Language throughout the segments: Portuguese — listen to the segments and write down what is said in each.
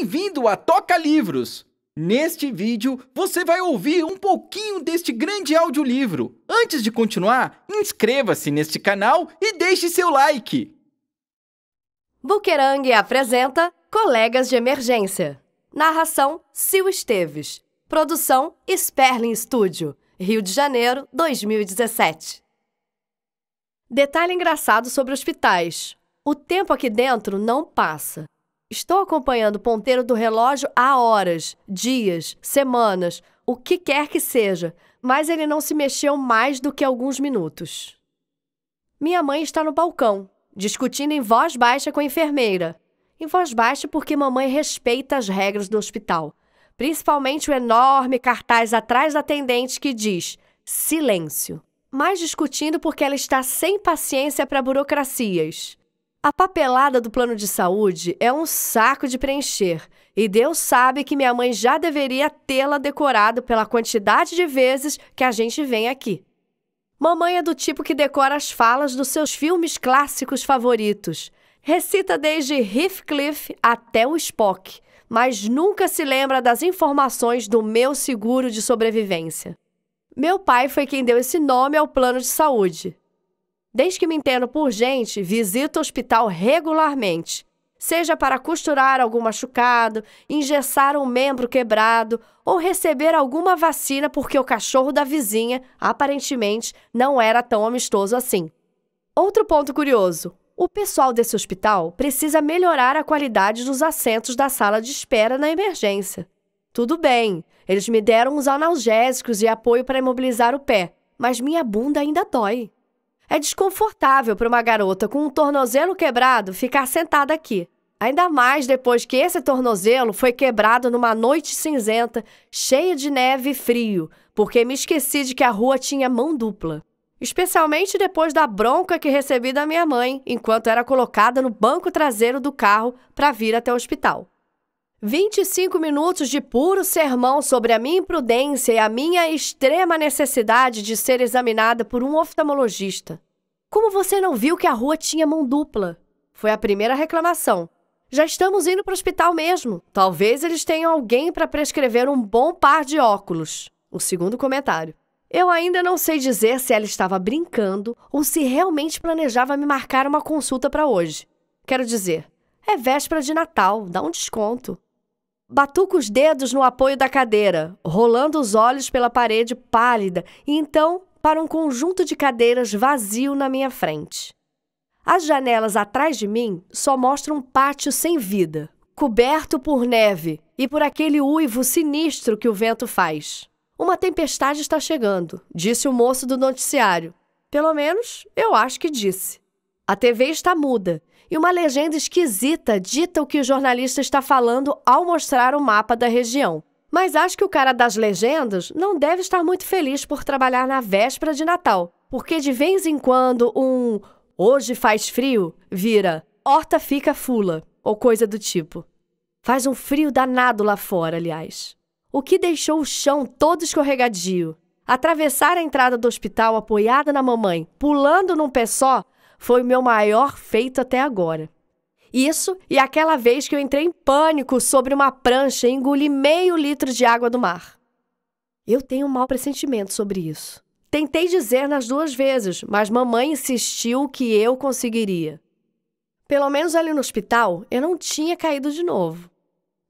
Bem-vindo a Toca Livros! Neste vídeo, você vai ouvir um pouquinho deste grande audiolivro. Antes de continuar, inscreva-se neste canal e deixe seu like! Bukerang apresenta Colegas de Emergência. Narração Sil Esteves. Produção Sperling Studio, Rio de Janeiro, 2017. Detalhe engraçado sobre hospitais. O tempo aqui dentro não passa. Estou acompanhando o ponteiro do relógio há horas, dias, semanas, o que quer que seja, mas ele não se mexeu mais do que alguns minutos. Minha mãe está no balcão, discutindo em voz baixa com a enfermeira. Em voz baixa porque mamãe respeita as regras do hospital, principalmente o enorme cartaz atrás da atendente que diz silêncio. Mas discutindo porque ela está sem paciência para burocracias. A papelada do plano de saúde é um saco de preencher, e Deus sabe que minha mãe já deveria tê-la decorado pela quantidade de vezes que a gente vem aqui. Mamãe é do tipo que decora as falas dos seus filmes clássicos favoritos. Recita desde Heathcliff até o Spock, mas nunca se lembra das informações do meu seguro de sobrevivência. Meu pai foi quem deu esse nome ao plano de saúde, Desde que me entendo por gente, visito o hospital regularmente. Seja para costurar algum machucado, engessar um membro quebrado ou receber alguma vacina porque o cachorro da vizinha, aparentemente, não era tão amistoso assim. Outro ponto curioso: o pessoal desse hospital precisa melhorar a qualidade dos assentos da sala de espera na emergência. Tudo bem, eles me deram uns analgésicos e apoio para imobilizar o pé, mas minha bunda ainda dói. É desconfortável para uma garota com um tornozelo quebrado ficar sentada aqui. Ainda mais depois que esse tornozelo foi quebrado numa noite cinzenta, cheia de neve e frio, porque me esqueci de que a rua tinha mão dupla. Especialmente depois da bronca que recebi da minha mãe enquanto era colocada no banco traseiro do carro para vir até o hospital. 25 minutos de puro sermão sobre a minha imprudência e a minha extrema necessidade de ser examinada por um oftalmologista. Como você não viu que a rua tinha mão dupla? Foi a primeira reclamação. Já estamos indo para o hospital mesmo. Talvez eles tenham alguém para prescrever um bom par de óculos. O segundo comentário. Eu ainda não sei dizer se ela estava brincando ou se realmente planejava me marcar uma consulta para hoje. Quero dizer, é véspera de Natal, dá um desconto. Batuca os dedos no apoio da cadeira, rolando os olhos pela parede pálida e então para um conjunto de cadeiras vazio na minha frente. As janelas atrás de mim só mostram um pátio sem vida, coberto por neve e por aquele uivo sinistro que o vento faz. Uma tempestade está chegando, disse o moço do noticiário. Pelo menos eu acho que disse. A TV está muda e uma legenda esquisita dita o que o jornalista está falando ao mostrar o mapa da região. Mas acho que o cara das legendas não deve estar muito feliz por trabalhar na véspera de Natal, porque de vez em quando um hoje faz frio vira horta fica fula ou coisa do tipo. Faz um frio danado lá fora, aliás. O que deixou o chão todo escorregadio. Atravessar a entrada do hospital apoiada na mamãe, pulando num pé só, foi o meu maior feito até agora. Isso e aquela vez que eu entrei em pânico sobre uma prancha e engoli meio litro de água do mar. Eu tenho um mau pressentimento sobre isso. Tentei dizer nas duas vezes, mas mamãe insistiu que eu conseguiria. Pelo menos ali no hospital, eu não tinha caído de novo.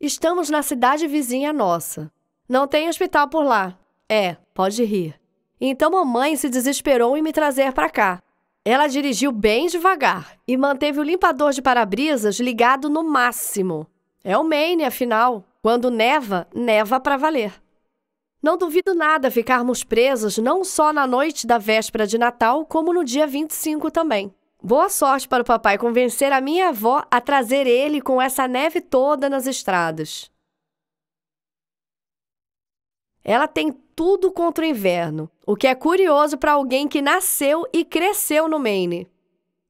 Estamos na cidade vizinha nossa. Não tem hospital por lá. É, pode rir. Então mamãe se desesperou em me trazer para cá, ela dirigiu bem devagar e manteve o limpador de para-brisas ligado no máximo. É o Maine, afinal. Quando neva, neva para valer. Não duvido nada ficarmos presos não só na noite da véspera de Natal, como no dia 25 também. Boa sorte para o papai convencer a minha avó a trazer ele com essa neve toda nas estradas. Ela tem tudo contra o inverno, o que é curioso para alguém que nasceu e cresceu no Maine.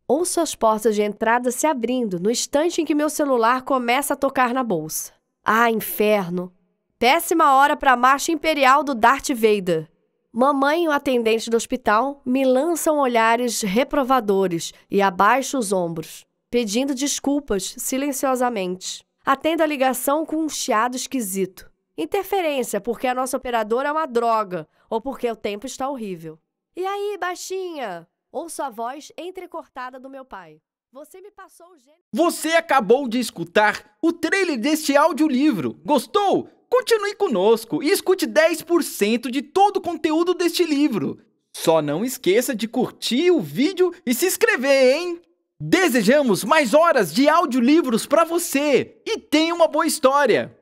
Ouço as portas de entrada se abrindo no instante em que meu celular começa a tocar na bolsa. Ah, inferno! Péssima hora para a marcha imperial do Darth Vader. Mamãe e o atendente do hospital me lançam olhares reprovadores e abaixo os ombros, pedindo desculpas silenciosamente. Atendo a ligação com um chiado esquisito. Interferência, porque a nossa operadora é uma droga, ou porque o tempo está horrível. E aí, baixinha? Ouço a voz entrecortada do meu pai. Você me passou o gênero. Você acabou de escutar o trailer deste audiolivro. Gostou? Continue conosco e escute 10% de todo o conteúdo deste livro. Só não esqueça de curtir o vídeo e se inscrever, hein? Desejamos mais horas de audiolivros para você e tenha uma boa história!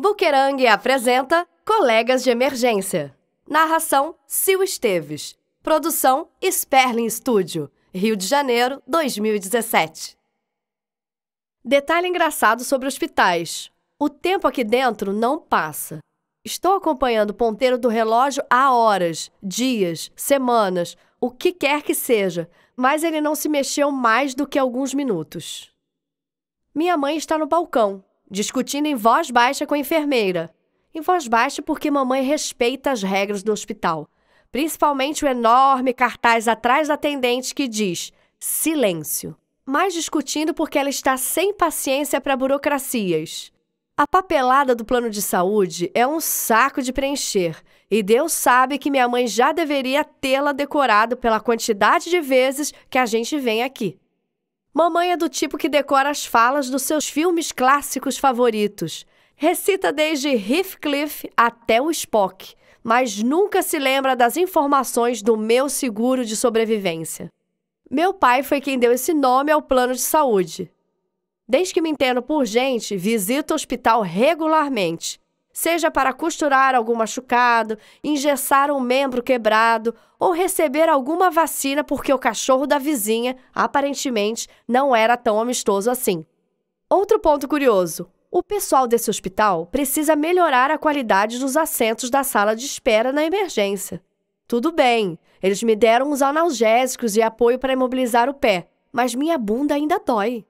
Bukerang apresenta Colegas de Emergência. Narração Sil Esteves. Produção Sperling Studio, Rio de Janeiro, 2017. Detalhe engraçado sobre hospitais. O tempo aqui dentro não passa. Estou acompanhando o ponteiro do relógio há horas, dias, semanas, o que quer que seja, mas ele não se mexeu mais do que alguns minutos. Minha mãe está no balcão, discutindo em voz baixa com a enfermeira. Em voz baixa porque mamãe respeita as regras do hospital, principalmente o enorme cartaz atrás da atendente que diz: silêncio. Mas discutindo porque ela está sem paciência para burocracias. A papelada do plano de saúde é um saco de preencher, e Deus sabe que minha mãe já deveria tê-la decorado pela quantidade de vezes que a gente vem aqui. Mamãe é do tipo que decora as falas dos seus filmes clássicos favoritos. Recita desde Heathcliff até o Spock, mas nunca se lembra das informações do meu seguro de sobrevivência. Meu pai foi quem deu esse nome ao plano de saúde. Desde que me entendo por gente, visito o hospital regularmente seja para costurar algum machucado, engessar um membro quebrado ou receber alguma vacina porque o cachorro da vizinha, aparentemente, não era tão amistoso assim. Outro ponto curioso: o pessoal desse hospital precisa melhorar a qualidade dos assentos da sala de espera na emergência. Tudo bem, eles me deram os analgésicos e apoio para imobilizar o pé, mas minha bunda ainda dói.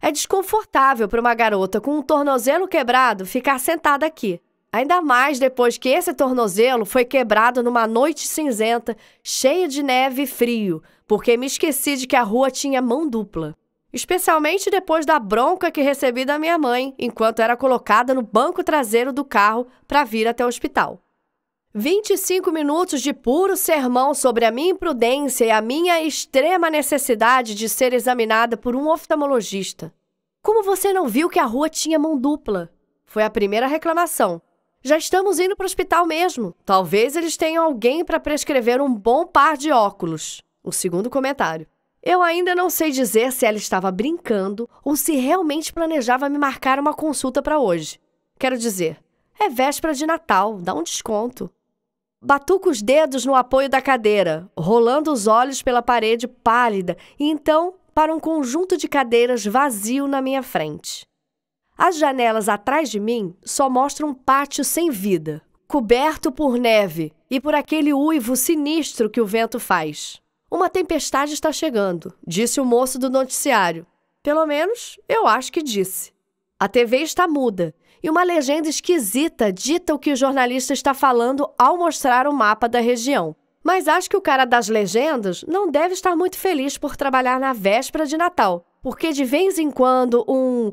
É desconfortável para uma garota com um tornozelo quebrado ficar sentada aqui. Ainda mais depois que esse tornozelo foi quebrado numa noite cinzenta, cheia de neve e frio, porque me esqueci de que a rua tinha mão dupla. Especialmente depois da bronca que recebi da minha mãe enquanto era colocada no banco traseiro do carro para vir até o hospital. 25 minutos de puro sermão sobre a minha imprudência e a minha extrema necessidade de ser examinada por um oftalmologista. Como você não viu que a rua tinha mão dupla? Foi a primeira reclamação, já estamos indo para o hospital mesmo. Talvez eles tenham alguém para prescrever um bom par de óculos. O segundo comentário. Eu ainda não sei dizer se ela estava brincando ou se realmente planejava me marcar uma consulta para hoje. Quero dizer, é véspera de Natal, dá um desconto. Batuco os dedos no apoio da cadeira, rolando os olhos pela parede pálida e então para um conjunto de cadeiras vazio na minha frente. As janelas atrás de mim só mostram um pátio sem vida, coberto por neve e por aquele uivo sinistro que o vento faz. Uma tempestade está chegando, disse o moço do noticiário. Pelo menos eu acho que disse. A TV está muda e uma legenda esquisita dita o que o jornalista está falando ao mostrar o mapa da região. Mas acho que o cara das legendas não deve estar muito feliz por trabalhar na véspera de Natal, porque de vez em quando um